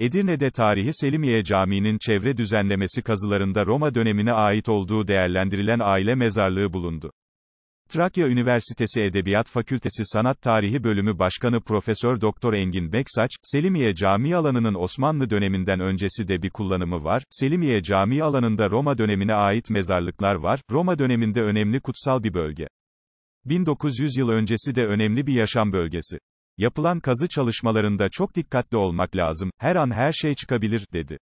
Edirne'de tarihi Selimiye Camii'nin çevre düzenlemesi kazılarında Roma dönemine ait olduğu değerlendirilen aile mezarlığı bulundu. Trakya Üniversitesi Edebiyat Fakültesi Sanat Tarihi Bölümü Başkanı Profesör Doktor Engin Beksaç, Selimiye Camii alanının Osmanlı döneminden öncesi de bir kullanımı var. Selimiye Camii alanında Roma dönemine ait mezarlıklar var. Roma döneminde önemli kutsal bir bölge. 1900 yıl öncesi de önemli bir yaşam bölgesi. Yapılan kazı çalışmalarında çok dikkatli olmak lazım, her an her şey çıkabilir, dedi.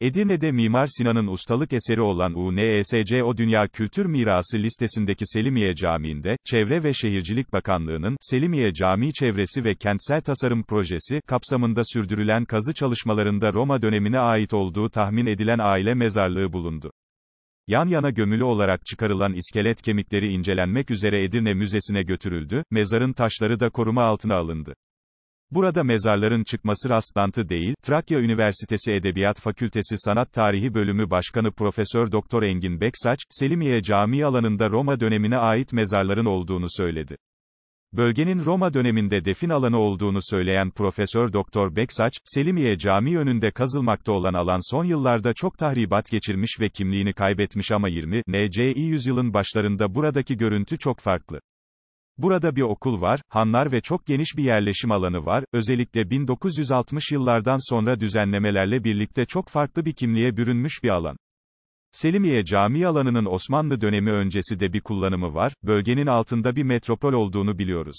Edirne'de Mimar Sinan'ın ustalık eseri olan UNESCO Dünya Kültür Mirası listesindeki Selimiye Camii'nde, Çevre ve Şehircilik Bakanlığı'nın, Selimiye Camii Çevresi ve Kentsel Tasarım Projesi, kapsamında sürdürülen kazı çalışmalarında Roma dönemine ait olduğu tahmin edilen aile mezarlığı bulundu. Yan yana gömülü olarak çıkarılan iskelet kemikleri incelenmek üzere Edirne Müzesi'ne götürüldü, mezarın taşları da koruma altına alındı. Burada mezarların çıkması rastlantı değil, Trakya Üniversitesi Edebiyat Fakültesi Sanat Tarihi Bölümü Başkanı Profesör Doktor Engin Beksaç, Selimiye Camii alanında Roma dönemine ait mezarların olduğunu söyledi. Bölgenin Roma döneminde defin alanı olduğunu söyleyen Profesör Doktor Beksaç, Selimiye Camii önünde kazılmakta olan alan son yıllarda çok tahribat geçirmiş ve kimliğini kaybetmiş ama 20 NCI yüzyılın başlarında buradaki görüntü çok farklı. Burada bir okul var, hanlar ve çok geniş bir yerleşim alanı var, özellikle 1960 yıllardan sonra düzenlemelerle birlikte çok farklı bir kimliğe bürünmüş bir alan. Selimiye Camii alanının Osmanlı dönemi öncesi de bir kullanımı var, bölgenin altında bir metropol olduğunu biliyoruz.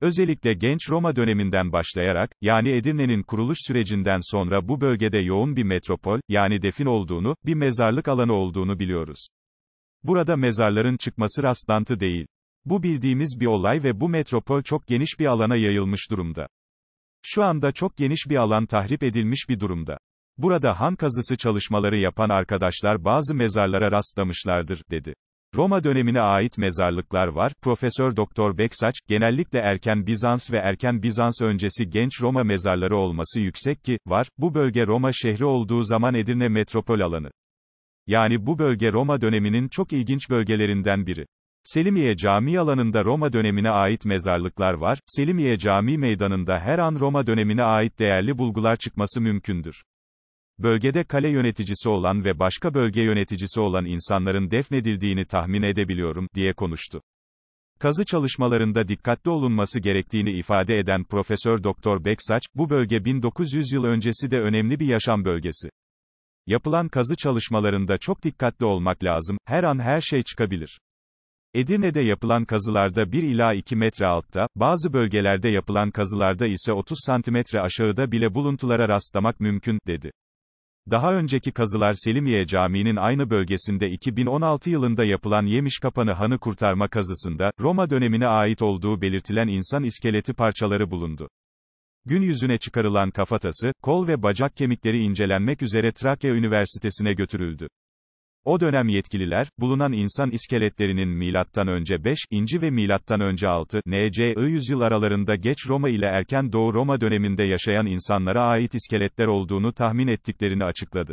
Özellikle genç Roma döneminden başlayarak, yani Edirne'nin kuruluş sürecinden sonra bu bölgede yoğun bir metropol, yani defin olduğunu, bir mezarlık alanı olduğunu biliyoruz. Burada mezarların çıkması rastlantı değil. Bu bildiğimiz bir olay ve bu metropol çok geniş bir alana yayılmış durumda. Şu anda çok geniş bir alan tahrip edilmiş bir durumda. Burada han kazısı çalışmaları yapan arkadaşlar bazı mezarlara rastlamışlardır, dedi. Roma dönemine ait mezarlıklar var. Profesör Doktor Beksaç, genellikle erken Bizans ve erken Bizans öncesi genç Roma mezarları olması yüksek ki, var, bu bölge Roma şehri olduğu zaman Edirne metropol alanı. Yani bu bölge Roma döneminin çok ilginç bölgelerinden biri. Selimiye Camii alanında Roma dönemine ait mezarlıklar var, Selimiye Camii meydanında her an Roma dönemine ait değerli bulgular çıkması mümkündür. Bölgede kale yöneticisi olan ve başka bölge yöneticisi olan insanların defnedildiğini tahmin edebiliyorum, diye konuştu. Kazı çalışmalarında dikkatli olunması gerektiğini ifade eden Profesör Doktor Beksaç, bu bölge 1900 yıl öncesi de önemli bir yaşam bölgesi. Yapılan kazı çalışmalarında çok dikkatli olmak lazım, her an her şey çıkabilir. Edirne'de yapılan kazılarda 1 ila 2 metre altta, bazı bölgelerde yapılan kazılarda ise 30 santimetre aşağıda bile buluntulara rastlamak mümkün, dedi. Daha önceki kazılar Selimiye Camii'nin aynı bölgesinde 2016 yılında yapılan Yemiş Kapanı Hanı Kurtarma kazısında, Roma dönemine ait olduğu belirtilen insan iskeleti parçaları bulundu. Gün yüzüne çıkarılan kafatası, kol ve bacak kemikleri incelenmek üzere Trakya Üniversitesi'ne götürüldü. O dönem yetkililer, bulunan insan iskeletlerinin milattan önce 5. inci ve milattan önce 6. NCI yüzyıl aralarında geç Roma ile erken Doğu Roma döneminde yaşayan insanlara ait iskeletler olduğunu tahmin ettiklerini açıkladı.